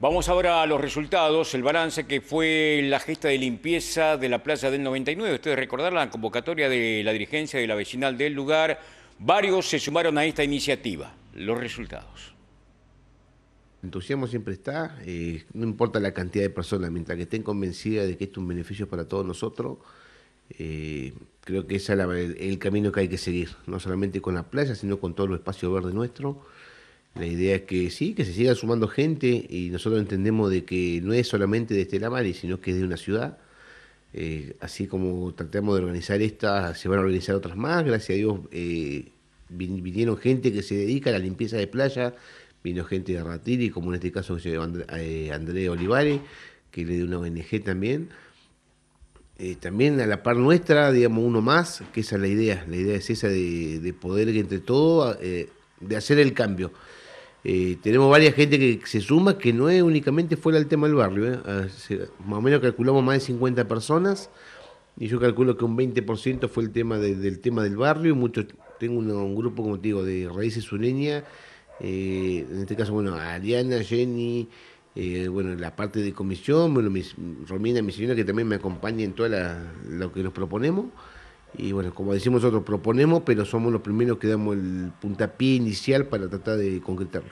Vamos ahora a los resultados, el balance que fue la gesta de limpieza de la Plaza del 99. Ustedes recordarán la convocatoria de la dirigencia de la vecinal del lugar. Varios se sumaron a esta iniciativa. Los resultados. El entusiasmo siempre está, eh, no importa la cantidad de personas, mientras que estén convencidas de que esto es un beneficio para todos nosotros, eh, creo que es el, camino que hay que seguir, no solamente con la plaza, sino con todo el espacio verde nuestro. La idea es que sí, que se siga sumando gente y nosotros entendemos de que no es solamente de Estela Mari, sino que es de una ciudad. Eh, así como tratamos de organizar esta, se van a organizar otras más. Gracias a Dios eh, vinieron gente que se dedica a la limpieza de playa, vino gente de Ratiri, como en este caso eh, André Olivares, que le de una ONG también. Eh, también a la par nuestra, digamos, uno más, que esa es la idea. La idea es esa de, poder entre todo, de hacer el cambio. Eh, tenemos varias gente que se suma, que no es únicamente fuera el tema del barrio. ¿eh? Ah, más o menos calculamos más de 50 personas y yo calculo que un 20% fue el tema del tema del barrio. Muchos, tengo un, grupo, como te digo, de raíces sureñas. Eh, en este caso, bueno, Ariana, Jenny, bueno, la parte de comisión, bueno, mis, Romina, mi señora, que también me acompaña en todo lo que nos proponemos. Y bueno, como decimos nosotros, proponemos, pero somos los primeros que damos el puntapié inicial para tratar de concretarlo.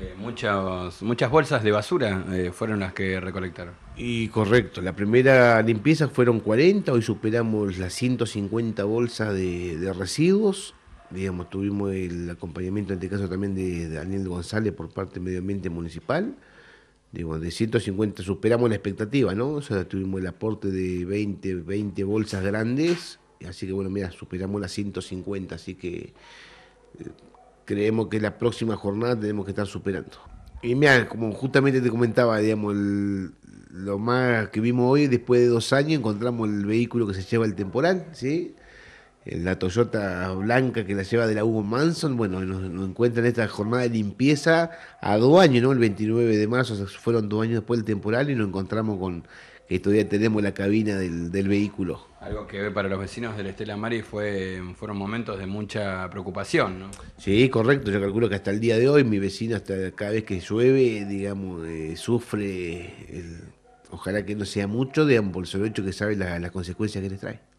Eh, muchas, muchas bolsas de basura eh, fueron las que recolectaron. Y correcto, la primera limpieza fueron 40, hoy superamos las 150 bolsas de, residuos. Digamos, tuvimos el acompañamiento en este caso también de, Daniel González por parte del Medio Ambiente Municipal. Digo, de 150 superamos la expectativa, ¿no? O sea, tuvimos el aporte de 20, 20 bolsas grandes Así que bueno, mira, superamos las 150, así que eh, creemos que la próxima jornada tenemos que estar superando. Y mira, como justamente te comentaba, digamos, lo más que vimos hoy, después de dos años, encontramos el vehículo que se lleva el temporal, ¿sí? La Toyota blanca que la lleva de la Hugo Manson, bueno, nos, encuentran esta jornada de limpieza a dos años, ¿no? El 29 de marzo, fueron dos años después del temporal y nos encontramos con que todavía tenemos la cabina del, del vehículo. Algo que para los vecinos del Estela Mari fue, fueron momentos de mucha preocupación, ¿no? Sí, correcto. Yo calculo que hasta el día de hoy mi vecino, hasta cada vez que llueve, digamos, eh, sufre ojalá que no sea mucho, digamos, por el hecho que sabe las consecuencias que les trae.